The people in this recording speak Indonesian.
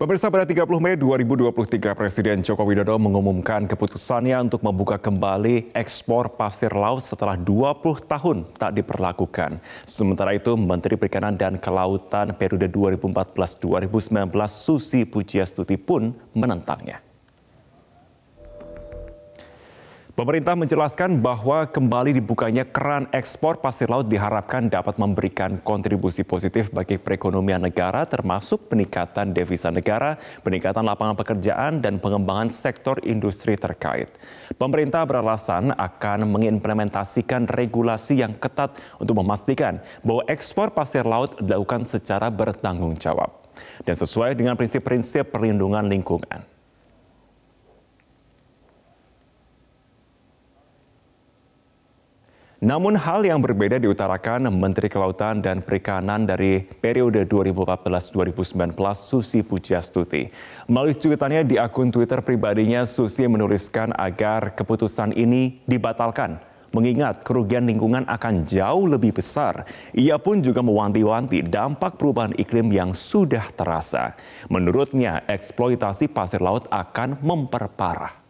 Pemirsa pada 30 Mei 2023 Presiden Joko Widodo mengumumkan keputusannya untuk membuka kembali ekspor pasir laut setelah 20 tahun tak diperlakukan. Sementara itu Menteri Perikanan dan Kelautan periode 2014-2019 Susi Pujiastuti pun menentangnya. Pemerintah menjelaskan bahwa kembali dibukanya keran ekspor pasir laut diharapkan dapat memberikan kontribusi positif bagi perekonomian negara termasuk peningkatan devisa negara, peningkatan lapangan pekerjaan, dan pengembangan sektor industri terkait. Pemerintah beralasan akan mengimplementasikan regulasi yang ketat untuk memastikan bahwa ekspor pasir laut dilakukan secara bertanggung jawab dan sesuai dengan prinsip-prinsip perlindungan lingkungan. Namun hal yang berbeda diutarakan Menteri Kelautan dan Perikanan dari periode 2014-2019 Susi Pujastuti. Melalui cuitannya di akun Twitter pribadinya, Susi menuliskan agar keputusan ini dibatalkan. Mengingat kerugian lingkungan akan jauh lebih besar, ia pun juga mewanti-wanti dampak perubahan iklim yang sudah terasa. Menurutnya, eksploitasi pasir laut akan memperparah.